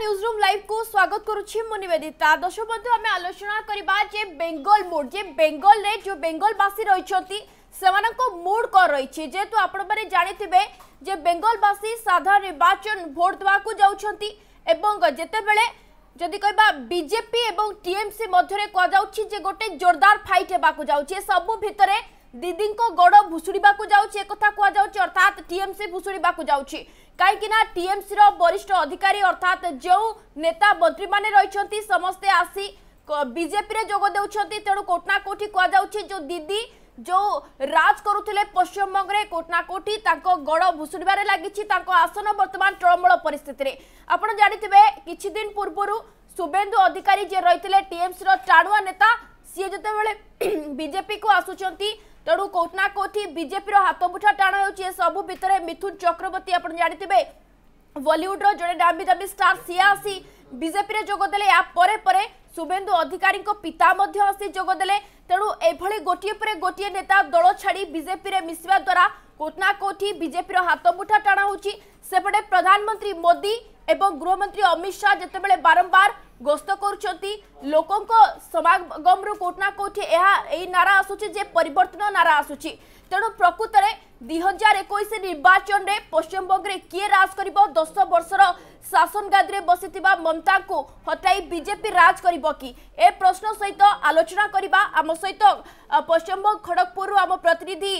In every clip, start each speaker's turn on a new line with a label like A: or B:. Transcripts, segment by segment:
A: News room live को स्वागत करुच्ची मु नवेदिता ଆମେ ଆଲୋଚନା କରିବା ଯେ ବେଙ୍ଗଲ जे ଯେ ବେଙ୍ଗଲରେ ଯେଉଁ ବେଙ୍ଗଲବାସୀ ରହିଛନ୍ତି ସେମାନଙ୍କ ମୁଡ୍ କଣ ରହିଛି ଯେହେତୁ ଆପଣମାନେ ଜାଣିଥିବେ ଯେ ବେଙ୍ଗଲବାସୀ ସାଧାରଣ ନିର୍ବାଚନ ଭୋଟ ଦେବାକୁ ଯାଉଛନ୍ତି ଏବଂ ଯେତେବେଳେ ଯଦି କହିବା ବିଜେପି ଏବଂ ଟିଏମ୍ସି ମଧ୍ୟରେ କୁହାଯାଉଛି ଯେ ଗୋଟେ ଜୋରଦାର ଫାଇଟ୍ ହେବାକୁ ଯାଉଛି ସବୁ ଭିତରେ ଦିଦିଙ୍କ ଗୋଡ଼ ଭୁଷୁଡ଼ିବାକୁ ଯାଉଛି ଏକଥା କୁହାଯାଉଛି ଅର୍ଥାତ୍ ଟିଏମ୍ସି ଭୁଷୁଡ଼ିବାକୁ ଯାଉଛି কাইকিনা টিএমসি র বরিষ্ঠ অধিকারী অর্থাৎ যে নেতা মন্ত্রী মানে রয়েছেন সমস্তে আসি বিজেপি রে যোগ দেউছেন তেণু কোটনা কোটি কুযাচ্ছে যে দিদি যে রাজ করুলে পশ্চিমবঙ্গে কোটনা কোটি তাঁর গড় ভুষুড়বার লাগিছে তাঁর আসন বর্তমান ট্রমূল পরিস্থিতি আপনার জাঁথিবে কিছুদিন পূর্বর শুভেন্দু অধিকারী যে রয়েছে টিএমসি র টাণুয়া নেতা সি যেতবে বিজেপি কু আসুচার ତେଣୁ କୋଉଠି ନା କୋଉଠି ବିଜେପିର ହାତମୁଠା ଟାଣ ହେଉଛି ଏସବୁ ଭିତରେ ମିଥୁନ ଚକ୍ରବର୍ତ୍ତୀ ଆପଣ ଜାଣିଥିବେ ବଲିଉଡର ଜଣେ ଦାମୀ ଦାମୀ ଷ୍ଟାର ସିଏ ଆସି ବିଜେପିରେ ଯୋଗଦେଲେ ଏହା ପରେ ପରେ শুভেন্দু অধিকারী পিতা আসি যোগদেলে তেমন এভাবে গোটিয়ে পরে গোটিয়ে নেতা দল ছাড়ি বিজেপি মিশবা দ্বারা কোটি না কোটি বিজেপির হাতমুঠা টাণা হচ্ছে সেপটে প্রধানমন্ত্রী মোদি এবং গৃহমন্ত্রী অমিত শাহ যেতবে বারম্বার ગોસ્ત કરુંચંતી લોકોંક સમાગમરુ કોટના કોઠી ଏହା ଏହି ନାରା ଆସୁଛି ଯେ ପରିବର୍ତ୍ତନ ନାରା ଆସୁଛି ତେଣୁ ପ୍ରକୃତରେ ଦୁଇ ହଜାର ଏକୋଇଶ ନିର୍ବାଚନରେ ପଶ୍ଚିମବଙ୍ଗରେ କିଏ ରାଜ କରିବ ଦଶ ବର୍ଷର ଶାସନ ଗାଦିରେ ବସିଥିବା ମମତାଙ୍କୁ ହଟାଇ ବିଜେପି ରାଜ କରିବ କି ଏ ପ୍ରଶ୍ନ ସହିତ ଆଲୋଚନା କରିବା ଆମ ସହିତ ପଶ୍ଚିମବଙ୍ଗ ଖଡ଼ଗପୁରରୁ ଆମ ପ୍ରତିନିଧି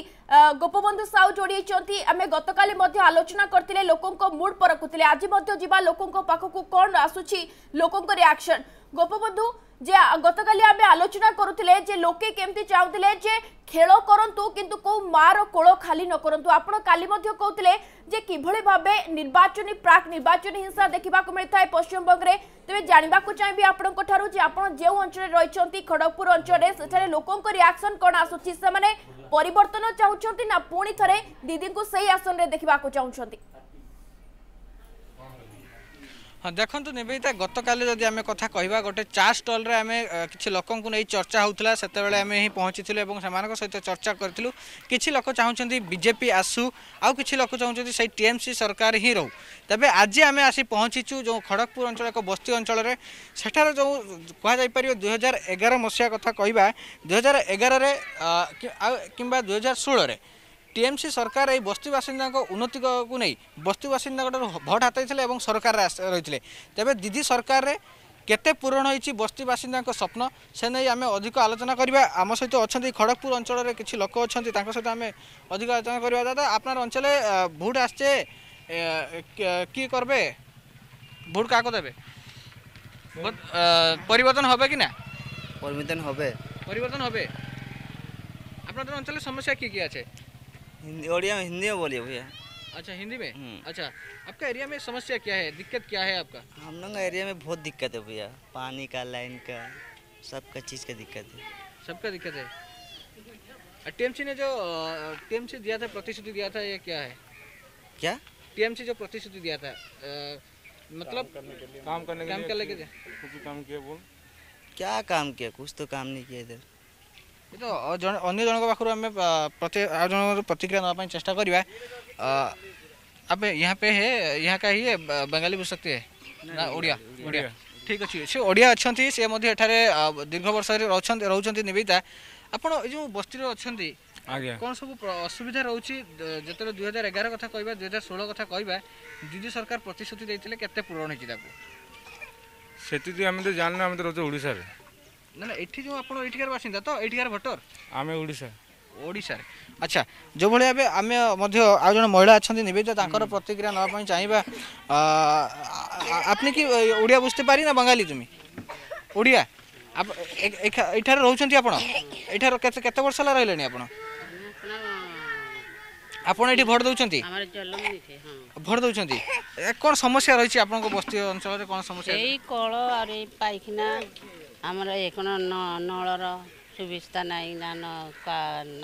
A: ଗୋପବନ୍ଧୁ ସାହୁ ଯୋଡ଼ିଛନ୍ତି ଆମେ ଗତକାଲି ମଧ୍ୟ ଆଲୋଚନା କରିଥିଲେ ଲୋକଙ୍କ ମୁଡ୍ ପରଖୁଥିଲେ ଆଜି ମଧ୍ୟ ଯିବା ଲୋକଙ୍କ ପାଖକୁ କ'ଣ ଆସୁଛି ଲୋକଙ୍କ ରିଆକ୍ସନ୍ গোপবন্ধু যে গতকালি আমি আলোচনা করুলে যে লোকে কেমতি চাহুলে যে খেল করতু কিন্তু কেউ মার কোল খালি ন করতু আপনার কালি কৌলে যে কিভাবে ভাবে নির্বাচনী প্রাক নির্বাচনী হিংসা দেখা মিলে পশ্চিমবঙ্গে তবে জাঁয়া চাইবি আপনার যে আপনার যে অঞ্চলে রয়েছেন খড়গপুর অঞ্চলে সেখানে লোক রিয়াকশন কণ আসুচি সে পরিবর্তন চাহুন না পুঁ থে দিদি সেই আসনরে দেখা চাহুন
B: ହଁ ଦେଖନ୍ତୁ ନିବେଦିତା ଗତକାଲି ଯଦି ଆମେ କଥା କହିବା ଗୋଟେ ଚା ଷ୍ଟଲ୍ରେ ଆମେ କିଛି ଲୋକଙ୍କୁ ନେଇ ଚର୍ଚ୍ଚା ହେଉଥିଲା ସେତେବେଳେ ଆମେ ହିଁ ପହଞ୍ଚିଥିଲୁ ଏବଂ ସେମାନଙ୍କ ସହିତ ଚର୍ଚ୍ଚା କରିଥିଲୁ କିଛି ଲୋକ ଚାହୁଁଛନ୍ତି ବିଜେପି ଆସୁ ଆଉ କିଛି ଲୋକ ଚାହୁଁଛନ୍ତି ସେଇ ଟିଏମ୍ସି ସରକାର ହିଁ ରହୁ ତେବେ ଆଜି ଆମେ ଆସି ପହଞ୍ଚିଛୁ ଯେଉଁ ଖଡ଼ଗପୁର ଅଞ୍ଚଳ ଏକ ବସ୍ତି ଅଞ୍ଚଳରେ ସେଠାର ଯେଉଁ କୁହାଯାଇପାରିବ ଦୁଇହଜାର ଏଗାର ମସିହା କଥା କହିବା ଦୁଇହଜାର ଏଗାରରେ କିମ୍ବା ଦୁଇହଜାର ଷୋହଳରେ টিএমসি সরকার এই বস্তি বাসিন্দা উন্নতি নেই বস্তি বাসিন্দা ভোট হাতাইলে এবং সরকার রয়েছে তবে দিদি সরকারে কেতে পূরণ হয়েছে বস্তি বাসিন্দা স্বপ্ন সে নেই আমি অধিক আলোচনা করা আমি অনেক খড়গপুর অঞ্চলের কিছু লোক অনেক সহ আমি অধিক আলোচনা করা দাদা আপনার অঞ্চলে ভোট আসছে কি করবে ভোট কাকে দেবে পরিবর্তন হবে কি না পরিবর্তন হবে পরিবর্তন হবে আপনাদের অঞ্চলের সমস্যা কি কি আছে हिंदी ओडिया में हिंदी में बोलिए भैया अच्छा हिंदी में हम्म। अच्छा आपका एरिया में समस्या क्या है दिक्कत क्या है आपका हम लोग एरिया में बहुत दिक्कत है भैया पानी का लाइन का सबका चीज़ का दिक्कत है सबका दिक्कत है टीएमसी ने जो टीएमसी दिया था प्रतिश्रुति दिया था ये क्या है क्या टीएमसी जो प्रतिश्रुति दिया था आ, मतलब काम करने के लिए काम करने के लिए काम किया बोल क्या काम किया कुछ तो काम नहीं किया इधर तो जन अगर जन पाखर आम प्रत्येक आज जन प्रतिक्रिया नाप चेस्टा करवा आप यहाँ पे है यहाँ का ही है बंगाली बुझ सकते ठीक अच्छे से ओडिया अच्छा से मैं दीर्घ वर्ष रोचता आप जो बस्ती रही कौन सब असुविधा रोचे जो दुई हजार एगार कथ कह दुई हजार षोह कथ कह दीदी सरकार प्रतिश्रुति के पूरण होती से आम तो जानू आम तो रोचे ओडिशा না না এটি যে আপনার এটিকার বাসিন্দা তো এটিকার ভোটর আমি ওড়িশা ওড়িশার আচ্ছা যেভাবে এবে আমি মধ্য আউ জন মহিলা আছেন নিবেদিতা তাঁর প্রতিক্রিয়া নেওয়া পাই চাইবা আপনি কি ওড়িয়া বুঝতে পারি না বাঙালি তুমি ওড়িয়া এখানে রয়েছেন আপনার এখানে কত বর্ষ হল রহলে আপনার ଆପଣ ଏଠି ଭୋଟ ଦେଉଛନ୍ତି ଭୋଟ ଦେଉଛନ୍ତି କ'ଣ ସମସ୍ୟା ରହିଛି ଆପଣଙ୍କ ବସ୍ତି ଅଞ୍ଚଳରେ କ'ଣ ସମସ୍ୟା ଏଇ କଳ ଆଉ ପାଇଖାନା ଆମର ଏକଣ ନଳର ସୁବିସ୍ତା ନାହିଁ ନା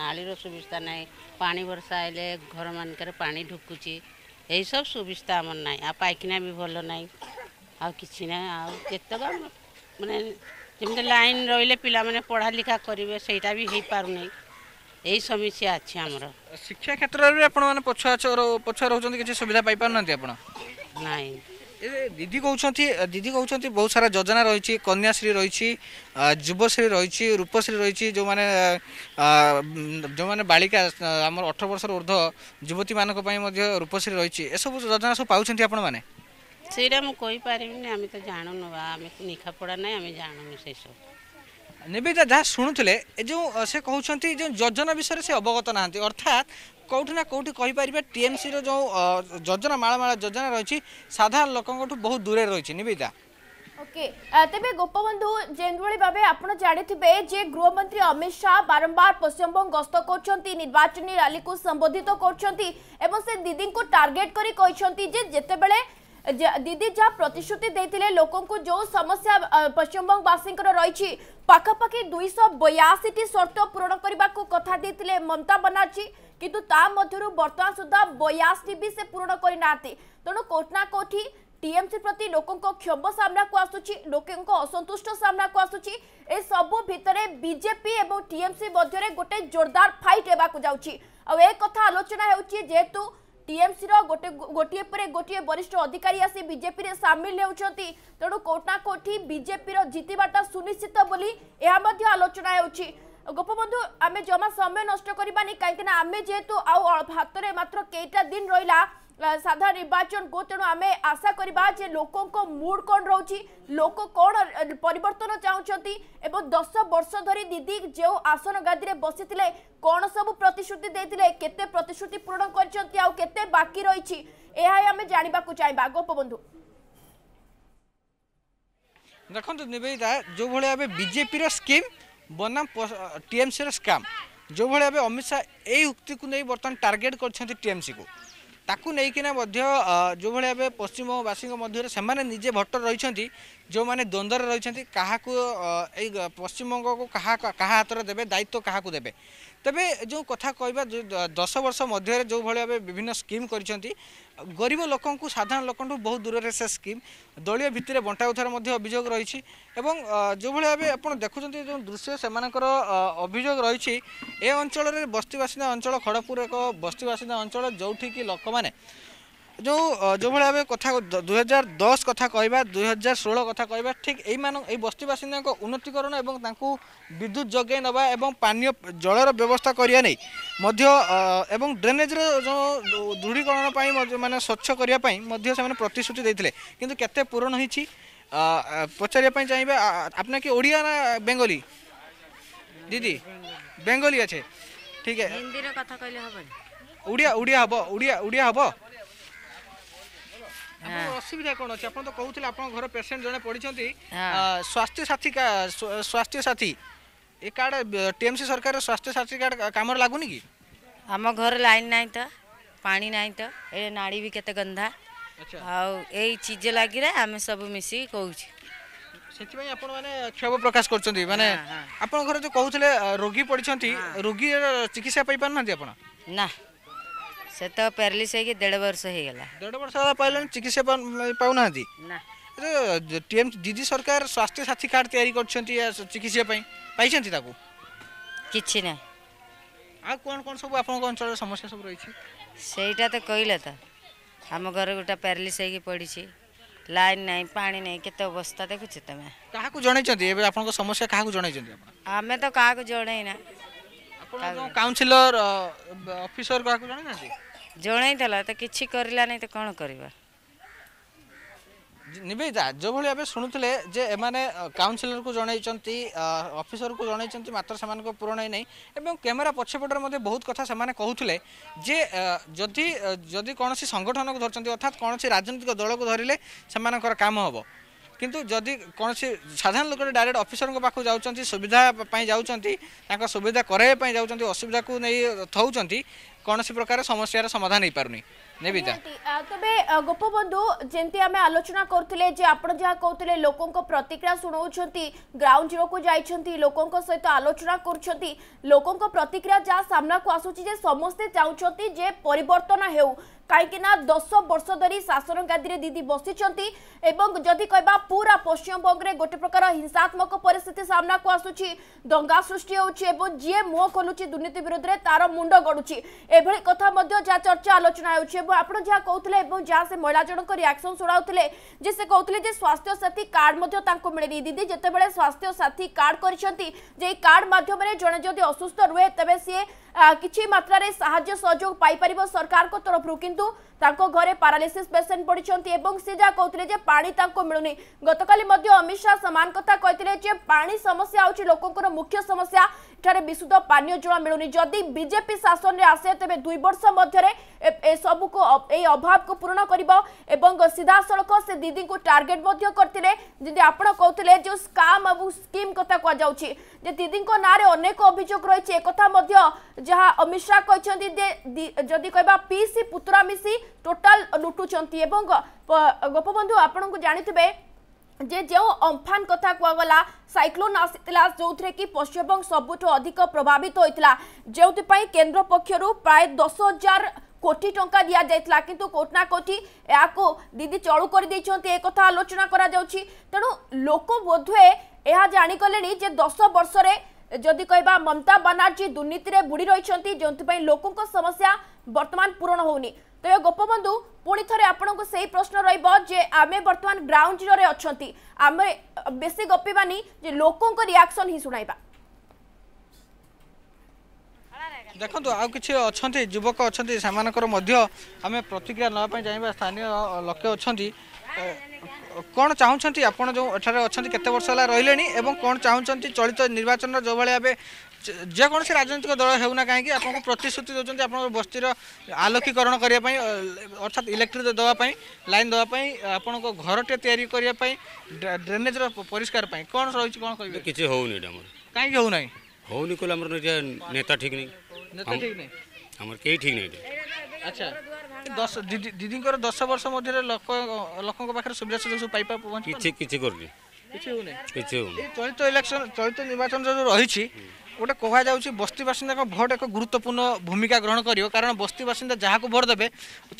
B: ନାଳିର ସୁବିଧା ନାହିଁ ପାଣି ବର୍ଷା ହେଲେ ଘରମାନଙ୍କରେ ପାଣି ଢୁକୁଛି ଏଇସବୁ ସୁବିଧା ଆମର ନାହିଁ ଆଉ ପାଇଖାନା ବି ଭଲ ନାହିଁ ଆଉ କିଛି ନାହିଁ ଆଉ କେତେକ ମାନେ ଯେମିତି ଲାଇନ୍ ରହିଲେ ପିଲାମାନେ ପଢ଼ାଲିଖା କରିବେ ସେଇଟା ବି ହେଇପାରୁନି এই সমস্যা আছে আমার শিক্ষা ক্ষেত্রে আপনার পছুয়া পছুয়া রয়েছেন কিছু সুবিধা পাইপার না আপনার নাই দিদি কৌঁচ দিদি কৌঁচ বহু সারা যোজনা রয়েছে কন্যাশ্রী রয়েছে যুবশ্রী রয়েছে রূপশ্রী রয়েছে যে যে বাড়িকা আমার অঠর বর্ষর ঊর্ধ্ব যুবতী মানুষ রূপশ্রী রয়েছে এসব যোজনা সব পাচ্ছেন আপনার মানে ସେଇଟା ମୁଁ କହିପାରିବିନି ଆମେ ତ ଜାଣୁନୁ ବା ଆମେ ନିଖାପଡ଼ା ନାହିଁ ଆମେ ଜାଣୁନୁ ସେସବୁ ନିବେଦିତା ଯାହା ଶୁଣୁଥିଲେ ଏ ଯେଉଁ ସେ କହୁଛନ୍ତି ଯେଉଁ ଯୋଜନା ବିଷୟରେ ସେ ଅବଗତ ନାହାନ୍ତି ଅର୍ଥାତ୍ কোটি না কোটি কইপারা টিএমসি যে যোজনা মাড় যোজনা রয়েছে সাধারণ লোকঠু বহু দূরে রয়েছে নিবেদা
A: ওকে তবে গোপবন্ধু যেভাবে ভাবে আপনার জাঁথিবে যে গৃহমন্ত্রী অমিত শাহ বারম্বার পশ্চিমবঙ্গ গস্ত করছেন নির্বাচনী র্যালি কু সম্বোধিত করছেন এবং সে দিদি টার্গেট করে যে যেতবে দিদি যা প্রতিশ্রুতি দিয়ে লোক যে সমস্যা পশ্চিমবঙ্গবাসীকর রয়েছে পাখাপাখি দুইশ বয়াশিটি শর্ত পূরণ করা কথা দিয়ে মমতা বানার্জী কিন্তু তা মধ্যে বর্তমান সুদ্ধা বয়াশটি বি সে পূরণ করে না তেমন কোটি না কোটি টিএমসি প্রতি লোক ক্ষোভ সামনাকু আসুচি লোক অসন্তুষ্ট সামনাকু আসুচি এসবু ভিতরে বিজেপি এবং টিএমসি মধ্যে গোটে জোরদার ফাইট হওয়া যাচ্ছি আথা আলোচনা হচ্ছে যেহেতু টিএমসি গোটে গোটিয়ে পরে গোটিয়ে বরিষ্ঠ অধিকারী আসি বিজেপি সামিল হচ্ছেন তেমন কোটি না কোটি বিজেপি জিতবাটা সুনিশ্চিত বলে আলোচনা হচ্ছে গোপবন্ধু আমি জমা সময় নষ্ট করবানি কিনা আমি যেহেতু আতরে মাত্র কেটা দিন রইলা সাধারণ নির্বাচন কু তেণু আমি আশা করা যে লোক মুড কন রয়েছে লোক কন পরিবর্তন চাহুমান এবং দশ বর্ষ ধর দিদি যে আসন গাদি বসিলে কন সব প্রতিশ্রুতি দিয়ে কেতে প্রতিশ্রুতি পূরণ করছেন আতে বাকি রয়েছে এ আমি জাঁয়া চাইবা
B: গোপবন্ধু দেখুন নিবেদিতা যেভাবে এবার বিজেপির স্কিম ବନାମ ଟିଏମ୍ସିର ସ୍କାମ୍ ଯେଉଁଭଳି ଭାବେ ଅମିତ ଶାହା ଏଇ ଉକ୍ତିକୁ ନେଇ ବର୍ତ୍ତମାନ ଟାର୍ଗେଟ୍ କରିଛନ୍ତି ଟିଏମ୍ସିକୁ ତାକୁ ନେଇକିନା ମଧ୍ୟ ଯେଉଁଭଳି ଭାବେ ପଶ୍ଚିମବଙ୍ଗବାସୀଙ୍କ ମଧ୍ୟରେ ସେମାନେ ନିଜେ ଭୋଟର ରହିଛନ୍ତି ଯେଉଁମାନେ ଦ୍ୱନ୍ଦ୍ୱରେ ରହିଛନ୍ତି କାହାକୁ ଏଇ ପଶ୍ଚିମବଙ୍ଗକୁ କାହା କାହା ହାତରେ ଦେବେ ଦାୟିତ୍ୱ କାହାକୁ ଦେବେ তবে যে কথা কহা দশ বর্ষ মধ্যে যেভাবে ভাবে বিভিন্ন স্কিম করছেন গরিব লোক সাধারণ লোক বহু দূরের সে স্কিম দলীয় ভিত্তিতে বণ্টা উঠার মধ্যে অভিযোগ রয়েছে এবং যেভাবে ভাবে আপনার দেখুছেন যে দৃশ্য সেমানকর অভিযোগ রয়েছে এ অঞ্চলের বস্তি বাসিন্দা অঞ্চল খড়গপুর এক বস্তি বাসিন্দা অঞ্চল যেটিকি লোক মানে ଯେଉଁ ଯେଉଁଭଳି ଭାବେ କଥା ଦୁଇହଜାର ଦଶ କଥା କହିବା ଦୁଇହଜାର ଷୋହଳ କଥା କହିବା ଠିକ୍ ଏଇମାନଙ୍କ ଏଇ ବସ୍ତିବାସିନ୍ଦାଙ୍କ ଉନ୍ନତିକରଣ ଏବଂ ତାଙ୍କୁ ବିଦ୍ୟୁତ ଯୋଗାଇ ନେବା ଏବଂ ପାନୀୟ ଜଳର ବ୍ୟବସ୍ଥା କରିବା ନେଇ ମଧ୍ୟ ଏବଂ ଡ୍ରେନେଜ୍ର ଯେଉଁ ଦୃଢ଼ୀକରଣ ପାଇଁ ମାନେ ସ୍ୱଚ୍ଛ କରିବା ପାଇଁ ମଧ୍ୟ ସେମାନେ ପ୍ରତିଶ୍ରୁତି ଦେଇଥିଲେ କିନ୍ତୁ କେତେ ପୂରଣ ହୋଇଛି ପଚାରିବା ପାଇଁ ଚାହିଁବେ ଆପଣ କି ଓଡ଼ିଆ ନା ବେଙ୍ଗଲୀ ଦିଦି ବେଙ୍ଗଲୀ ଅଛେ ଠିକ୍ ଓଡ଼ିଆ ଓଡ଼ିଆ ହେବ ଓଡ଼ିଆ ଓଡ଼ିଆ ହେବ असुविधा कौन अच्छी तो कहते हैं आप घर पेसेंट जन पड़ते स्वास्थ्य साथी स्वास्थ्य साथी ए कार्ड टीएमसी सरकार स्वास्थ्य साथी कार्ड कम लगुन कि आम घर लाइन ना तो पा ना तो ये नाड़ी भी कते गंधा आई अच्छा। चीज लगे आम सब मिस क्षोभ प्रकाश कर हाँ, हाँ। रोगी पड़ी हाँ। रोगी चिकित्सा पाई पार ना आप ସେତ ପ୍ୟାରାଲିସ୍ ହେଇକି ଦେଢ଼ ବର୍ଷ ହେଇଗଲା ଦେଢ଼ ବର୍ଷ ହେଲା ପାଇଲାଣି ଚିକିତ୍ସା ପାଉନାହାନ୍ତି ନା ଟିଏମ୍ ଦିଦି ସରକାର ସ୍ୱାସ୍ଥ୍ୟ ସାଥୀ କାର୍ଡ଼ ତିଆରି କରିଛନ୍ତି ଚିକିତ୍ସା ପାଇଁ ପାଇଛନ୍ତି ତାକୁ କିଛି ନାହିଁ ଆଉ କ'ଣ କ'ଣ ସବୁ ଆପଣଙ୍କ ଅଞ୍ଚଳରେ ସମସ୍ୟା ସବୁ ରହିଛି ସେଇଟା ତ କହିଲେ ତ ଆମ ଘରେ ଗୋଟେ ପ୍ୟାରାଲିସ୍ ହେଇକି ପଡ଼ିଛି ଲାଇନ୍ ନାହିଁ ପାଣି ନାହିଁ କେତେ ଅବସ୍ଥା ଦେଖୁଛ ତମେ କାହାକୁ ଜଣାଇଛନ୍ତି ଏବେ ଆପଣଙ୍କ ସମସ୍ୟା କାହାକୁ ଜଣାଇଛନ୍ତି ଆପଣ ଆମେ ତ କାହାକୁ ଜଣାଇନା ଆପଣ ଯେଉଁ କାଉନସିଲର ଅଫିସର କାହାକୁ ଜଣାଇନାହାନ୍ତି ଜଣାଇଦେଲା ତ କିଛି କରିଲାନି ତ କ'ଣ କରିବା ନିବେଦିତା ଯେଉଁଭଳି ଭାବେ ଶୁଣୁଥିଲେ ଯେ ଏମାନେ କାଉନସିଲରକୁ ଜଣାଇଛନ୍ତି ଅଫିସରକୁ ଜଣାଇଛନ୍ତି ମାତ୍ର ସେମାନଙ୍କ ପୂରଣ ହେଇନାହିଁ ଏବଂ କ୍ୟାମେରା ପଛପଟରେ ମଧ୍ୟ ବହୁତ କଥା ସେମାନେ କହୁଥିଲେ ଯେ ଯଦି ଯଦି କୌଣସି ସଂଗଠନକୁ ଧରିଛନ୍ତି ଅର୍ଥାତ୍ କୌଣସି ରାଜନୈତିକ ଦଳକୁ ଧରିଲେ ସେମାନଙ୍କର କାମ ହେବ কিন্তু ଯଦି କୌଣସି ସାଧାରଣ লোকের ଡାଇରେକ୍ଟ অফিসর ପାଖକୁ ଯାଉଛନ୍ତି ସୁବିଧା ପାଇଁ ଯାଉଛନ୍ତି ତାଙ୍କ ସୁବିଧା କରାଇବା ପାଇଁ ଯାଉଛନ୍ତି ଅସୁବିଧାକୁ ନେଇ ଥାଉଛନ୍ତି କୌଣସି ପ୍ରକାର ସମସ୍ୟାର ସମାଧାନ ହେଇପାରୁନି
A: তবে গোপবন্ধু যেমতি আমি আলোচনা করলে যে আপনার যা কৌলে লোক প্রতিক্রিয়া শুণাউন গ্রাউন্ড জিরো কু যাই লোক সহ আলোচনা করছেন লোক প্রতিক্রিয়া যা সামনা আসুচি যে সমস্তে চাচ্ছেন যে পরিবর্তন হেউ কাইকিনা 10 বর্ষ ধরি শাসন গাদিরে দিদি বসিছন্তি এবং যদি কইবা পুরা পশ্চিমবঙ্গরে গোটে প্রকার হিংসাত্মক পরিস্থিতি সামনাকু আসুছি দঙ্গা সৃষ্টি হচ্ছে এবং যিয়ে মুহ খোলুছি দুর্নীতি বিরুদ্ধে তার মুন্ড গড়ুছি এভাবে কথা মধ্য যা চর্চা আলোচনা হচ্ছে এবং আপনার যা কৌলে এবং যা সে মহিলা জনক রিয়াকশন শুনাউলে যে সে কৌলে যে স্বাস্থ্য সাথী কার্ড মধ্যে তাঁকু মিলেনি দিদি যেতবে স্বাস্থ্য সাথী কার্ড করেছেন যে এই কার্ড মাধ্যমে জনে যদি অসুস্থ রুহে তবে সিয়ে କିଛି ମାତ୍ରାରେ ସାହାଯ୍ୟ ସହଯୋଗ ପାଇପାରିବ ସରକାରଙ୍କ ତରଫରୁ କିନ୍ତୁ ତାଙ୍କ ଘରେ ପାରାଲିସିସ୍ ପେସେଣ୍ଟ ପଡ଼ିଛନ୍ତି ଏବଂ ସେ ଯାହା କହୁଥିଲେ ଯେ ପାଣି ତାଙ୍କୁ ମିଳୁନି ଗତକାଲି ମଧ୍ୟ ଅମିତ ଶାହା ସମାନ କଥା କହିଥିଲେ ଯେ ପାଣି ସମସ୍ୟା ହେଉଛି ଲୋକଙ୍କର ମୁଖ୍ୟ ସମସ୍ୟା ଏଠାରେ ବିଶୁଦ୍ଧ ପାନୀୟ ଜଳ ମିଳୁନି ଯଦି ବିଜେପି ଶାସନରେ ଆସେ ତେବେ ଦୁଇ ବର୍ଷ ମଧ୍ୟରେ ଏସବୁକୁ ଏଇ ଅଭାବକୁ ପୂରଣ କରିବ ଏବଂ ସିଧାସଳଖ ସେ ଦିଦିଙ୍କୁ ଟାର୍ଗେଟ ମଧ୍ୟ କରିଥିଲେ ଯେମିତି ଆପଣ କହୁଥିଲେ ଯେଉଁ ସ୍କାମ୍ ଏବଂ ସ୍କିମ୍ କଥା କୁହାଯାଉଛି ଯେ ଦିଦିଙ୍କ ନାଁରେ ଅନେକ ଅଭିଯୋଗ ରହିଛି ଏକଥା ମଧ୍ୟ ଯାହା ଅମିତ ଶାହା କହିଛନ୍ତି ଯେ ଯଦି କହିବା ପିସି ପୁତୁରା ମିଶି ଟୋଟାଲ ଲୁଟୁଛନ୍ତି ଏବଂ ଗୋପବନ୍ଧୁ ଆପଣଙ୍କୁ ଜାଣିଥିବେ ଯେ ଯେଉଁ ଅମ୍ଫାନ କଥା କୁହାଗଲା ସାଇକ୍ଲୋନ୍ ଆସିଥିଲା ଯେଉଁଥିରେ କି ପଶ୍ଚିମବଙ୍ଗ ସବୁଠୁ ଅଧିକ ପ୍ରଭାବିତ ହୋଇଥିଲା ଯେଉଁଥିପାଇଁ କେନ୍ଦ୍ର ପକ୍ଷରୁ ପ୍ରାୟ ଦଶ ହଜାର কোটি টঙ্কা দিয়া যাই কিন্তু কোটি না কোটি এখন দিদি চলু করে দিয়েছেন এ কথা আলোচনা করা যাচ্ছে তেমন লোক বোধহুয়ে এ জাগলে যে দশ বর্ষরে যদি কহবা মমতা বানার্জী দুর্নীতি বুড়ি রয়েছেন যেপাই লোক সমস্যা বর্তমান পূরণ হোনি ତେବେ ଗୋପବନ୍ଧୁ ପୁଣି ଥରେ ଆପଣଙ୍କୁ ସେଇ ପ୍ରଶ୍ନ ରହିବ ଯେ ଆମେ ବର୍ତ୍ତମାନ ଗ୍ରାଉଣ୍ଡ ଜିରୋରେ ଅଛନ୍ତି ଆମେ ବେଶୀ ଗପିବାନି ଯେ ଲୋକଙ୍କ ରିଆକ୍ସନ ହିଁ ଶୁଣାଇବା
B: ଦେଖନ୍ତୁ ଆଉ କିଛି ଅଛନ୍ତି ଯୁବକ ଅଛନ୍ତି ସେମାନଙ୍କର ମଧ୍ୟ ଆମେ ପ୍ରତିକ୍ରିୟା ନେବା ପାଇଁ ଚାହିଁବା ସ୍ଥାନୀୟ ଲୋକେ ଅଛନ୍ତି कौन चाहते आप जो अच्छा केत वर्ष होगा रही कौन चाहूँ चलित निर्वाचन जो भाई अब जेकोसी राजनैतिक दल हो कहीं प्रतिश्रुति दूसरी आप बस्ती आलोकीकरण करने अर्थात इलेक्ट्रिक दवापी लाइन दवापी आप घर टे या ड्रेनेजर परिष्कार कौन रही कौन कह कि कहीं होता ठीक नहीं ठीक नहीं अच्छा দশ দিদিଙ୍କର ଦଶ ବର୍ଷ ମଧ୍ୟରେ ଲୋକ ଲୋକଙ୍କ ପାଖରେ ସୁବିଧା ସୁଯୋଗ ସବୁ ପାଇବା କିଛି କିଛି କରୁନି କିଛି ହେଉନି କିଛି ହେଉନି ଚଳିତ ଇଲେକ୍ସନ ଚଳିତ ନିର୍ବାଚନ ଯେଉଁ ରହିଛି ଗୋଟେ କୁହାଯାଉଛି ବସ୍ତି ବାସିନ୍ଦାଙ୍କ ଭୋଟ୍ ଏକ ଗୁରୁତ୍ୱପୂର୍ଣ୍ଣ ଭୂମିକା ଗ୍ରହଣ କରିବ କାରଣ ବସ୍ତି ବାସିନ୍ଦା ଯାହାକୁ ଭୋଟ୍ ଦେବେ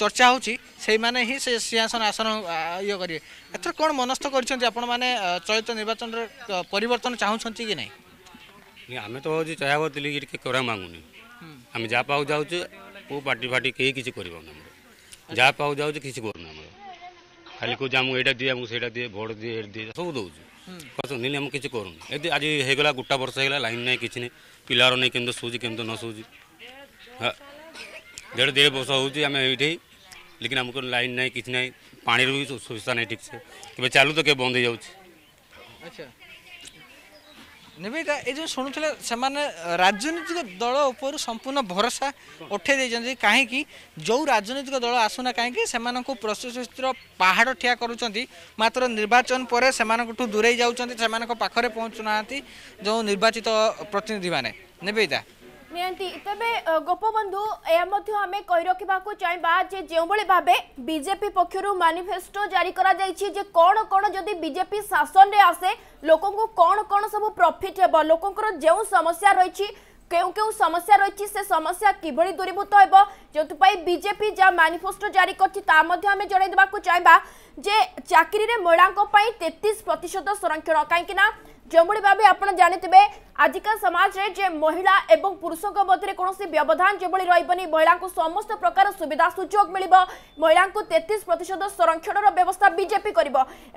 B: ଚର୍ଚ୍ଚା ହେଉଛି ସେଇମାନେ ହିଁ ସେ ସିଂହାସନ ଆସନ ଇଏ କରିବେ ଏଥର କ'ଣ ମନସ୍ଥ କରିଛନ୍ତି ଆପଣମାନେ ଚଳିତ ନିର୍ବାଚନରେ ପରିବର୍ତ୍ତନ ଚାହୁଁଛନ୍ତି କି ନାହିଁ ଆମେ ତ ହେଉଛି ଚାହିଁବ ଦିଲ୍ଲୀ ଟିକେ କରା ମାଗୁନି ଆମେ ଯାହା ପାଉ ଯାଉଛୁ କେଉଁ ପାର୍ଟି ଫାଟି କେହି କିଛି କରିପାରୁନାହିଁ ଯାହା ପାଉ ଯାଉଛି କିଛି କରୁନି ଆମର ଖାଲି କହୁଛି ଆମକୁ ଏଇଟା ଦିଏ ଆମକୁ ସେଇଟା ଦିଏ ଭୋଟ ଦିଏ ଏଇଟା ଦିଏ ସବୁ ଦେଉଛି କହୁଛନ୍ତି ଆମକୁ କିଛି କରୁନି ଏଦି ଆଜି ହେଇଗଲା ଗୋଟା ବର୍ଷ ହେଇଗଲା ଲାଇନ୍ ନାହିଁ କିଛି ନାହିଁ ପିଲାର ନାହିଁ କେମିତି ଶୋଉଛି କେମିତି ନ ଶୋଉଛି ଦେଢ଼ ଦେଢ଼ ବର୍ଷ ହେଉଛି ଆମେ ଏଇଠି ଲେକିନ୍ ଆମକୁ ଲାଇନ୍ ନାହିଁ କିଛି ନାହିଁ ପାଣିର ବି ସୁବିଧା ନାହିଁ ଠିକ୍ସେ କେବେ ଚାଲୁ ତ କେବେ ବନ୍ଦ ହେଇଯାଉଛି ଆଚ୍ଛା ନିମିତା ଏ ଯେଉଁ ଶୁଣୁଥିଲେ ସେମାନେ ରାଜନୈତିକ ଦଳ ଉପରୁ ସମ୍ପୂର୍ଣ୍ଣ ଭରସା ଉଠାଇ ଦେଇଛନ୍ତି କାହିଁକି ଯେଉଁ ରାଜନୈତିକ ଦଳ ଆସୁନା କାହିଁକି ସେମାନଙ୍କୁ ପ୍ରଶସ୍ତର ପାହାଡ଼ ଠିଆ କରୁଛନ୍ତି ମାତ୍ର ନିର୍ବାଚନ ପରେ ସେମାନଙ୍କଠୁ ଦୂରେଇ ଯାଉଛନ୍ତି ସେମାନଙ୍କ ପାଖରେ ପହଞ୍ଚୁନାହାନ୍ତି ଯେଉଁ ନିର୍ବାଚିତ ପ୍ରତିନିଧିମାନେ ନିବେଦିତା
A: ନିହାତି ତେବେ ଗୋପବନ୍ଧୁ ଏହା ମଧ୍ୟ ଆମେ କହି ରଖିବାକୁ ଚାହିଁବା ଯେ ଯେଉଁଭଳି ଭାବେ ବିଜେପି ପକ୍ଷରୁ ମାନିଫେଷ୍ଟୋ ଜାରି କରାଯାଇଛି ଯେ କ'ଣ କ'ଣ ଯଦି ବିଜେପି ଶାସନରେ ଆସେ ଲୋକଙ୍କୁ କ'ଣ କ'ଣ ସବୁ ପ୍ରଫିଟ୍ ହେବ ଲୋକଙ୍କର ଯେଉଁ ସମସ୍ୟା ରହିଛି কেউ কেউ সমস্যা রয়েছে সে সমস্যা কিভাবে দূরীভূত হব যেপাই বিজেপি যা ম্যানিফেস্টো জারি করছে তা মধ্যে আমি জনাই দেওয়া চাইবা যে চাকরিরে মহিলা তেত্রিশ প্রত সংরক্ষণ কিন্তু না যেভাবে ভাবে আপনার জাঁথিবে আজিকা সমাজের যে মহিলা এবং পুরুষক মধ্যে কোণী ব্যবধান যেভাবে রহবনি মহিলা সমস্ত প্রকার সুবিধা সুযোগ মিলব মহিলা তেত্রিশ প্রতিশত সংরক্ষণর ব্যবস্থা বিজেপি করব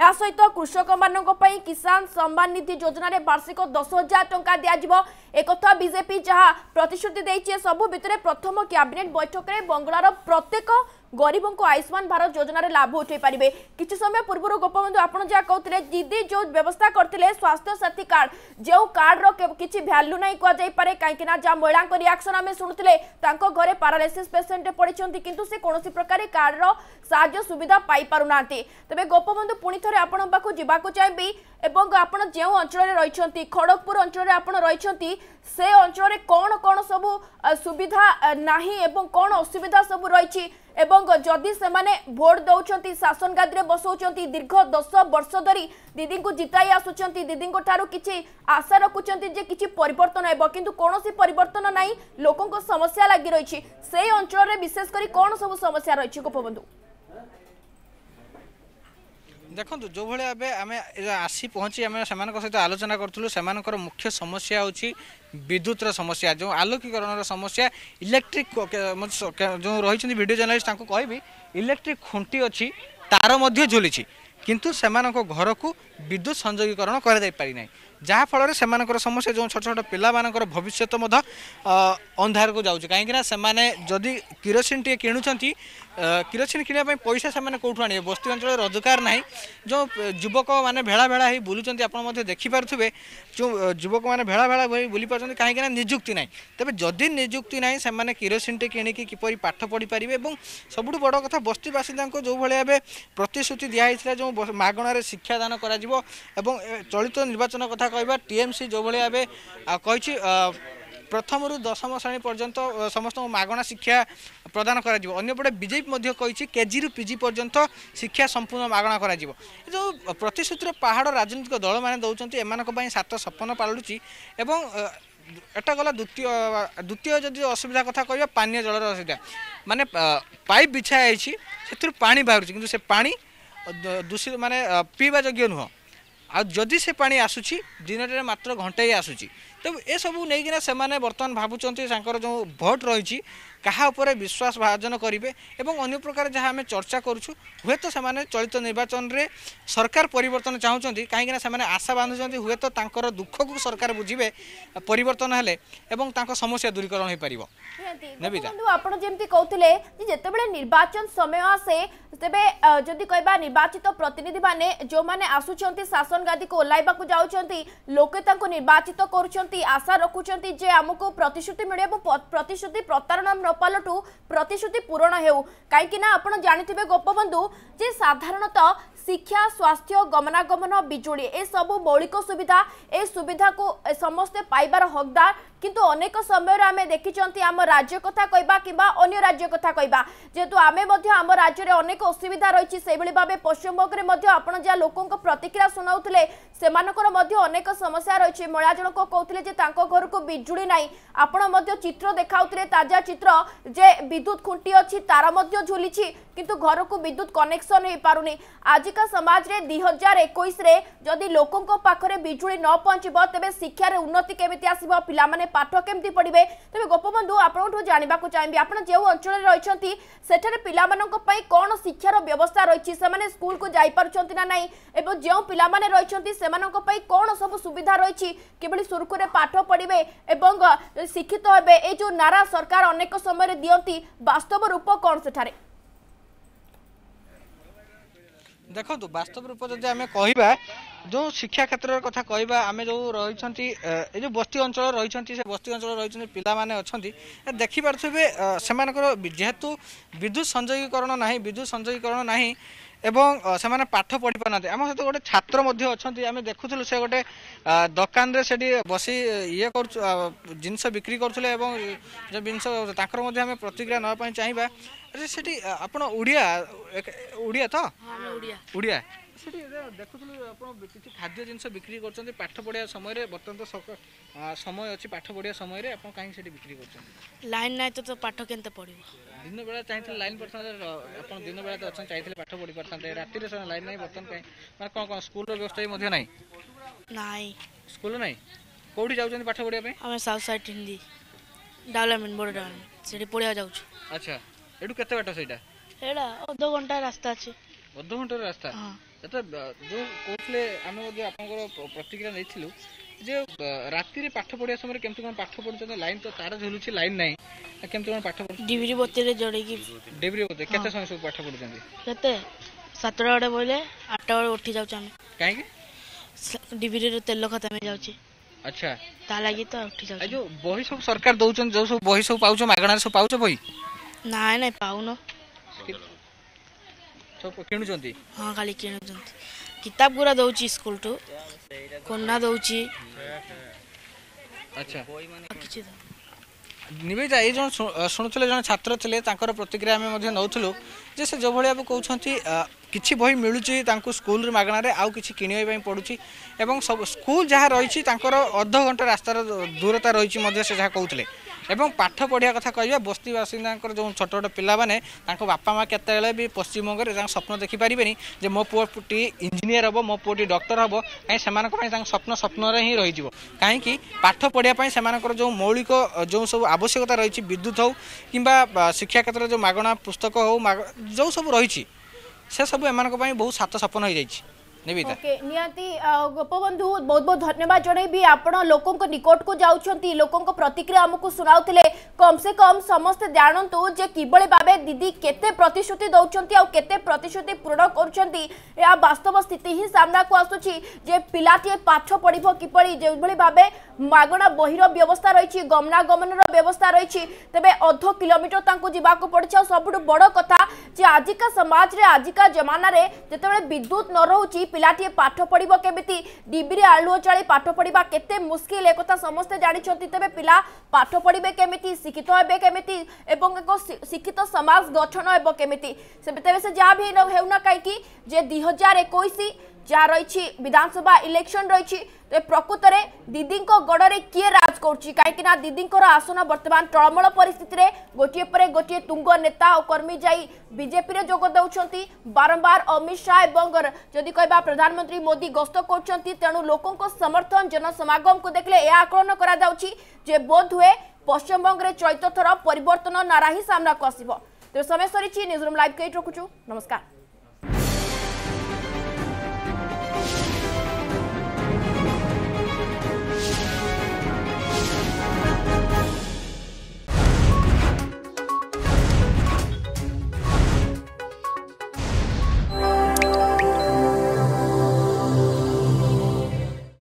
A: এসহিত কৃষক মানুষ কিষান সম্মান নিধি যোজনার বার্ষিক দশ হাজার টঙ্কা দিয়াযিব একথা বিজেপি যা প্রতিশ্রুতি দিয়েছে সবু ভিতরে প্রথম ক্যাবিনেট বৈঠকের বঙ্গলার প্রত্যেক ଗରିବଙ୍କୁ ଆୟୁଷ୍ମାନ ଭାରତ ଯୋଜନାରେ ଲାଭ ଉଠାଇ ପାରିବେ କିଛି ସମୟ ପୂର୍ବରୁ ଗୋପବନ୍ଧୁ ଆପଣ ଯାହା କହୁଥିଲେ ଦିଦି ଯେଉଁ ବ୍ୟବସ୍ଥା କରିଥିଲେ ସ୍ୱାସ୍ଥ୍ୟ ସାଥୀ କାର୍ଡ଼ ଯେଉଁ କାର୍ଡ଼ର କିଛି ଭ୍ୟାଲ୍ୟୁ ନାହିଁ କୁହାଯାଇପାରେ କାହିଁକିନା ଯାହା ମହିଳାଙ୍କ ରିଆକ୍ସନ୍ ଆମେ ଶୁଣୁଥିଲେ ତାଙ୍କ ଘରେ ପାରାଲିସିସ୍ ପେସେଣ୍ଟ ପଡ଼ିଛନ୍ତି କିନ୍ତୁ ସେ କୌଣସି ପ୍ରକାର କାର୍ଡ଼ର ସାହାଯ୍ୟ ସୁବିଧା ପାଇପାରୁନାହାନ୍ତି ତେବେ ଗୋପବନ୍ଧୁ ପୁଣି ଥରେ ଆପଣଙ୍କ ପାଖକୁ ଯିବାକୁ ଚାହିଁବି ଏବଂ ଆପଣ ଯେଉଁ ଅଞ୍ଚଳରେ ରହିଛନ୍ତି ଖଡ଼ଗପୁର ଅଞ୍ଚଳରେ ଆପଣ ରହିଛନ୍ତି ସେ ଅଞ୍ଚଳରେ କ'ଣ କ'ଣ ସବୁ ସୁବିଧା ନାହିଁ ଏବଂ କ'ଣ ଅସୁବିଧା ସବୁ ରହିଛି ଏବଂ ଯଦି ସେମାନେ ଭୋଟ ଦଉଛନ୍ତି ଶାସନ ଗାଦିରେ ବସଉଛନ୍ତି ଦୀର୍ଘ ଦଶ ବର୍ଷ ଧରି ଦିଦିଙ୍କୁ ଜିତାଇ ଆସୁଛନ୍ତି ଦିଦିଙ୍କ ଠାରୁ କିଛି ଆଶା ରଖୁଛନ୍ତି ଯେ କିଛି ପରିବର୍ତ୍ତନ ହେବ କିନ୍ତୁ କୌଣସି ପରିବର୍ତ୍ତନ ନାହିଁ ଲୋକଙ୍କ ସମସ୍ୟା ଲାଗି ରହିଛି ସେଇ ଅଞ୍ଚଳରେ ବିଶେଷ କରି କଣ ସବୁ ସମସ୍ୟା ରହିଛି ଗୋପବନ୍ଧୁ
B: ଦେଖନ୍ତୁ ଯେଉଁଭଳି ଏବେ ଆମେ ଆସି ପହଞ୍ଚି ଆମେ ସେମାନଙ୍କ ସହିତ ଆଲୋଚନା କରୁଥିଲୁ ସେମାନଙ୍କର ମୁଖ୍ୟ ସମସ୍ୟା ହେଉଛି ବିଦ୍ୟୁତର ସମସ୍ୟା ଯେଉଁ ଆଲୋକୀକରଣର ସମସ୍ୟା ଇଲେକ୍ଟ୍ରିକ୍ ଯେଉଁ ରହିଛନ୍ତି ଭିଡ଼ିଓ ଜର୍ଣ୍ଣାଲିଷ୍ଟ ତାଙ୍କୁ କହିବି ଇଲେକ୍ଟ୍ରିକ୍ ଖୁଣ୍ଟି ଅଛି ତାର ମଧ୍ୟ ଝୁଲିଛି କିନ୍ତୁ ସେମାନଙ୍କ ଘରକୁ ବିଦ୍ୟୁତ ସଂଯୋଗୀକରଣ କରାଯାଇପାରିନାହିଁ ଯାହାଫଳରେ ସେମାନଙ୍କର ସମସ୍ୟା ଯେଉଁ ଛୋଟ ଛୋଟ ପିଲାମାନଙ୍କର ଭବିଷ୍ୟତ ମଧ୍ୟ ଅନ୍ଧାରକୁ ଯାଉଛି କାହିଁକିନା ସେମାନେ ଯଦି କିରୋସିନଟିଏ କିଣୁଛନ୍ତି କିରୋସିନ କିଣିବା ପାଇଁ ପଇସା ସେମାନେ କେଉଁଠୁ ଆଣିବେ ବସ୍ତି ଅଞ୍ଚଳରେ ରୋଜଗାର ନାହିଁ ଯେଉଁ ଯୁବକମାନେ ଭେଳା ଭେଳା ହୋଇ ବୁଲୁଛନ୍ତି ଆପଣ ମଧ୍ୟ ଦେଖିପାରୁଥିବେ ଯେଉଁ ଯୁବକମାନେ ଭେଳା ଭେଳା ହୋଇ ବୁଲି ପାରୁଛନ୍ତି କାହିଁକିନା ନିଯୁକ୍ତି ନାହିଁ ତେବେ ଯଦି ନିଯୁକ୍ତି ନାହିଁ ସେମାନେ କିରୋସିନଟି କିଣିକି କିପରି ପାଠ ପଢ଼ିପାରିବେ ଏବଂ ସବୁଠୁ ବଡ଼ କଥା ବସ୍ତି ବାସିନ୍ଦାଙ୍କୁ ଯେଉଁଭଳି ଭାବେ ପ୍ରତିଶ୍ରୁତି ଦିଆହେଇଥିଲା ଯେଉଁ ମାଗଣାରେ ଶିକ୍ଷାଦାନ କରାଯିବ ଏବଂ ଚଳିତ ନିର୍ବାଚନ କଥା କହିବା ଟିଏମ୍ସି ଯେଉଁଭଳି ଭାବେ କହିଛି ପ୍ରଥମରୁ ଦଶମ ଶ୍ରେଣୀ ପର୍ଯ୍ୟନ୍ତ ସମସ୍ତଙ୍କୁ ମାଗଣା ଶିକ୍ଷା ପ୍ରଦାନ କରାଯିବ ଅନ୍ୟପଟେ ବିଜେପି ମଧ୍ୟ କହିଛି କେଜିରୁ ପିଜି ପର୍ଯ୍ୟନ୍ତ ଶିକ୍ଷା ସମ୍ପୂର୍ଣ୍ଣ ମାଗଣା କରାଯିବ ଏ ଯେଉଁ ପ୍ରତିଶ୍ରୁତିର ପାହାଡ଼ ରାଜନୈତିକ ଦଳମାନେ ଦେଉଛନ୍ତି ଏମାନଙ୍କ ପାଇଁ ସାତ ସପନ ପାଳୁଛି ଏବଂ ଏଟା ଗଲା ଦ୍ୱିତୀୟ ଦ୍ୱିତୀୟ ଯଦି ଅସୁବିଧା କଥା କହିବା ପାନୀୟ ଜଳର ଅସୁବିଧା ମାନେ ପାଇପ୍ ବିଛା ହେଇଛି ସେଥିରୁ ପାଣି ବାହାରୁଛି କିନ୍ତୁ ସେ ପାଣି ଦୂଷିତ ମାନେ ପିଇବା ଯୋଗ୍ୟ ନୁହଁ ଆଉ ଯଦି ସେ ପାଣି ଆସୁଛି ଦିନଟାରେ ମାତ୍ର ଘଣ୍ଟେଇ ଆସୁଛି ତେଣୁ ଏସବୁ ନେଇକିନା ସେମାନେ ବର୍ତ୍ତମାନ ଭାବୁଛନ୍ତି ତାଙ୍କର ଯେଉଁ ଭୋଟ୍ ରହିଛି କାହା ଉପରେ ବିଶ୍ୱାସ ଭାଜନ କରିବେ ଏବଂ ଅନ୍ୟ ପ୍ରକାର ଯାହା ଆମେ ଚର୍ଚ୍ଚା କରୁଛୁ ହୁଏତ ସେମାନେ ଚଳିତ ନିର୍ବାଚନରେ ସରକାର ପରିବର୍ତ୍ତନ ଚାହୁଁଛନ୍ତି କାହିଁକିନା ସେମାନେ ଆଶା ବାନ୍ଧୁଛନ୍ତି ହୁଏତ ତାଙ୍କର ଦୁଃଖକୁ ସରକାର ବୁଝିବେ ପରିବର୍ତ୍ତନ ହେଲେ ଏବଂ ତାଙ୍କ ସମସ୍ୟା ଦୂରୀକରଣ ହୋଇପାରିବ
A: ନେବିତା ଆପଣ ଯେମିତି କହୁଥିଲେ ଯେ ଯେତେବେଳେ ନିର୍ବାଚନ ସମୟ ଆସେ ତେବେ ଯଦି କହିବା ନିର୍ବାଚିତ ପ୍ରତିନିଧିମାନେ ଯେଉଁମାନେ ଆସୁଛନ୍ତି ଶାସନ ଗାଦିକୁ ଓହ୍ଲାଇବାକୁ ଯାଉଛନ୍ତି ଲୋକେ ତାଙ୍କୁ ନିର୍ବାଚିତ କରୁଛନ୍ତି আশা রাখুম যে আমি প্রতিশ্রুতি মিলব প্রতিশ্রুতি প্রতারণা নপালটু প্রতিশ্রুতি পূরণ হেউ কিন্তু না আপনার জাঁথে গোপবন্ধু যে সাধারণত শিক্ষা স্বাস্থ্য গমনাগমন বিজুড়ি এসবু মৌলিক সুবিধা এ সুবিধা সমস্তে পাইবার হকদার কিন্তু অনেক সময়ের আমি দেখিছি আমার রাজ্য কথা কইবা কিংবা অন্য রাজ্য কথা কইবা যেহেতু আমি আমার রাজ্যের অনেক অসুবিধা রয়েছে সেইভাবে ভাবে পশ্চিমবঙ্গের আপনার যা লোক প্রতিক্রিয়া শুনাউলে সে অনেক সমস্যা রয়েছে মহিলা জনক কৌলে যে তাঁর ঘরক বিজুড়ি নাই আপনার চিত্র দেখাউলে তাজা চিত্র যে বিদ্যুৎ খুঁটি অছি তার ঝুলিছি কিন্তু ঘরক বিদ্যুৎ কনেকশন হয়ে পুনি আজিকা ଆଧୁନିକ ସମାଜରେ ଦୁଇ ହଜାର ଏକୋଇଶରେ ଯଦି ଲୋକଙ୍କ ପାଖରେ ବିଜୁଳି ନ ପହଞ୍ଚିବ ତେବେ ଶିକ୍ଷାରେ ଉନ୍ନତି କେମିତି ଆସିବ ପିଲାମାନେ ପାଠ କେମିତି ପଢ଼ିବେ ତେବେ ଗୋପବନ୍ଧୁ ଆପଣଙ୍କଠୁ ଜାଣିବାକୁ ଚାହିଁବି ଆପଣ ଯେଉଁ ଅଞ୍ଚଳରେ ରହିଛନ୍ତି ସେଠାରେ ପିଲାମାନଙ୍କ ପାଇଁ କ'ଣ ଶିକ୍ଷାର ବ୍ୟବସ୍ଥା ରହିଛି ସେମାନେ ସ୍କୁଲକୁ ଯାଇପାରୁଛନ୍ତି ନା ନାହିଁ ଏବଂ ଯେଉଁ ପିଲାମାନେ ରହିଛନ୍ତି ସେମାନଙ୍କ ପାଇଁ କ'ଣ ସବୁ ସୁବିଧା ରହିଛି କିଭଳି ସୁରୁଖୁରେ ପାଠ ପଢ଼ିବେ ଏବଂ ଶିକ୍ଷିତ ହେବେ ଏ ଯେଉଁ ନାରା ସରକାର ଅନେକ ସମୟରେ ଦିଅନ୍ତି ବାସ୍ତବ ରୂପ କ'ଣ ସେଠାରେ
B: দেখুন বাস্তব রূপ যদি আমি কহবা যে শিক্ষা ক্ষেত্রের কথা কহবা আমি যে রয়েছি এই যে বস্তি অঞ্চল রয়েছে সে বস্তি অঞ্চল রয়েছেন পিলা মানে অখিপারে সে যেহেতু বিদ্যুৎ সংযোগীকরণ না বিদ্যুৎ সংযোগীকরণ না এবং ସେମାନେ ପାଠ ପଢ଼ିପାରୁନାହାନ୍ତି ଆମ ସହିତ ଗୋଟେ ଛାତ୍ର ମଧ୍ୟ ଅଛନ୍ତି ଆମେ ଦେଖୁଥିଲୁ ସେ ଗୋଟେ ଦୋକାନରେ ସେଠି ବସି ଇଏ କରୁଛୁ ଜିନିଷ ବିକ୍ରି କରୁଥିଲେ ଏବଂ ଯେଉଁ ଜିନିଷ ତାଙ୍କର ମଧ୍ୟ ଆମେ ପ୍ରତିକ୍ରିୟା ନେବା ପାଇଁ ଚାହିଁବା ସେଠି ଆପଣ ଓଡ଼ିଆ ଓଡ଼ିଆ ତ ଓଡ଼ିଆ ସେଠି ଦେଖୁଥିଲୁ ଆପଣ କିଛି ଖାଦ୍ୟ ଜିନିଷ ବିକ୍ରି କରୁଛନ୍ତି ପାଠ ପଢ଼ିବା ସମୟରେ ବର୍ତ୍ତମାନ ତ ସମୟ ଅଛି ପାଠ ପଢ଼ିବା ସମୟରେ ଆପଣ କାହିଁକି ସେଠି ବିକ୍ରି କରୁଛନ୍ତି
A: ଲାଇନ୍ ନାହିଁ ତ ପାଠ କେମିତି ପଢ଼ିବ
B: দিন বেলা চাইলে লাইন পড়ে আপনার দিন বেলা অনেক চাইলে পাঠ পড়ি পড়ে রাতে সে লাইন নাই বর্তমান কে মানে কম কম স্কুল ব্যবস্থা মধ্যে নাই স্কুল নাই কোটি যাচ্ছেন পাঠ পড়িয়া আমি সাউথ সাইড হিন্দি ডেভেলপমেন্ট বড় ডেভেলপমেন্ট সেটি পড়া যাচ্ছু আচ্ছা এটু কত বাট সেইটা সেটা অর্ধ ঘন্টা রাস্তা আছে অর্ধ ঘন্টার রাস্তা এটা যে কোথায় আমি আপনার প্রতিক্রিয়া নিয়েছিলু যে ରାତିରେ ପାଠ ପଢିବା ସମୟରେ କେମିତି କ'ଣ ପାଠ ପଢୁଛନ୍ତି ଲାଇନ୍ ତ ତାର ଝୁଲୁଛି ଲାଇନ୍ ନାହିଁ କେମିତି କ'ଣ ପାଠ ପଢୁଛନ୍ତି ଡିବିରି ବତୀରେ ଜଡ଼େଇକି ଡିବିରି ବତୀ କେତେ ସମୟ ସବୁ ପାଠ ପଢୁଛନ୍ତି କେତେ ସାତଟା ବେଳେ ବୋଇଲେ ଆଠଟା ବେଳେ ଉଠି ଯାଉଛୁ ଆମେ କାହିଁକି ଡିବିରିରେ ତେଲ ଖତମ ହେଇଯାଉଛି ଆଚ୍ଛା ତା ଲାଗି ତ ଉଠି ଯାଉଛି ଯୋଉ ବହି ସବୁ ସରକାର ଦଉଛନ୍ତି ଯୋଉ ସବୁ ବହି ସବୁ ପାଉଛ ମାଗଣାରେ ସବୁ ପାଉଛ ବହି
A: ନାଇଁ ନାଇଁ ପାଉନ କିଣୁଛନ୍ତି ହଁ ଖାଲି
B: କିଣୁଛନ୍ତି কিতাব গুড়া দৌছি স্কুল টু কন্যা দৌছি আচ্ছা কিছু নিবেদিতা এই জন শুণুলে জন ছাত্র লে তাঁর প্রতিক্রিয়া আমি নেউলু যে সে যেভাবে ভাবে কৌঁচি কিছু বই মিলুচি তাঁকু স্কুল মাগণারে আউ কিছু কিনিবা পড়ুছি এবং সব স্কুল যা রয়েছে তাঁর অধ ঘন্টা রাস্তার দূরতা রয়েছে সে যা কৌলে এবং পাঠ পড়িয়া কথা কহা বস্তি বাসিন্দাঙ্কর যে ছোট ছোট পিলামানে তাঁর বাপা মা কেতবে বি পশ্চিমবঙ্গে তাঁর স্বপ্ন দেখিপারে যে মো পুটি ইঞ্জিনিয়ার হব মো পুটি ডক্টর হব কাହିଁ ସେମାନଙ୍କ ପାଇଁ ତାଙ୍କ ସ୍ୱପ୍ନ ସ୍ୱପ୍ନରେ ହିଁ ରହିଯିବ କାହିଁକି ପାଠ ପଢ଼ିବା ପାଇଁ ସେମାନଙ୍କର ଯେଉଁ ମୌଳିକ ଯେଉଁ ସବୁ ଆବଶ୍ୟକତା ରହିଛି ବିଦ୍ୟୁତ୍ ହେଉ କିମ୍ବା ଶିକ୍ଷା କ୍ଷେତ୍ରରେ ଯେଉଁ ମାଗଣା ପୁସ୍ତକ ହେଉ ଯେଉଁ ସବୁ ରହିଛି ସେସବୁ ଏମାନଙ୍କ ପାଇଁ ବହୁତ ସାତ ସପନ ହୋଇଯାଇଛି
A: निहाती गोपबंधु बहुत बहुत धन्यवाद जनईबी आप निकट को जाऊँ लोक प्रतिक्रिया आमको सुनाऊ कम से कम समस्ते जानतु कि दीदी केतश्रुति दौंट आते प्रतिश्रुति स्थित ही सामना पाटे पाठ पढ़ मगणा बहर व्यवस्था रही गमनागमन व्यवस्था रही तेज अध तक पड़ी आ सब बड़ कथा आजिका समाज आजिका जमानें जिते विद्युत न रोच ପିଲାଟିଏ ପାଠ ପଢ଼ିବ କେମିତି ଡିବିରେ ଆଲୁଅ ଜାଳି ପାଠ ପଢ଼ିବା କେତେ ମୁସ୍କିଲ ଏକଥା ସମସ୍ତେ ଜାଣିଛନ୍ତି ତେବେ ପିଲା ପାଠ ପଢ଼ିବେ କେମିତି ଶିକ୍ଷିତ ହେବେ କେମିତି ଏବଂ ଏକ ଶିକ୍ଷିତ ସମାଜ ଗଠନ ହେବ କେମିତି ତେବେ ସେ ଯାହା ବି ହେଉ ନା କାହିଁକି ଯେ ଦୁଇ ହଜାର ଏକୋଇଶ যা রয়েছে বিধানসভা ইলেকশন রয়েছে তো প্রকৃতরে দিদি গড়রে কি রাজ করছে কিন্তু না দিদিঙ্কর আসন বর্তমান টলমূল পরিস্থিতিরে গোটিয়ে পরে গোটিয়ে তুঙ্গ নেতা ও কর্মী যাই বিজেপিরে যোগ দেওয়া বারম্বার অমিত শাহ এবং যদি কহা প্রধানমন্ত্রী মোদি গস্ত করছেন তেণু লোক সমর্থন জনসমাগমকে দেখলে এ আকলন করা যাচ্ছে যে বোধ হুয়ে পশ্চিমবঙ্গের চৈত থর পরিবর্তন নারা হি সামনাকু আসব তেমন সময় সরিছি নিউজ রুম লাইভ কেট রখুছু নমস্কার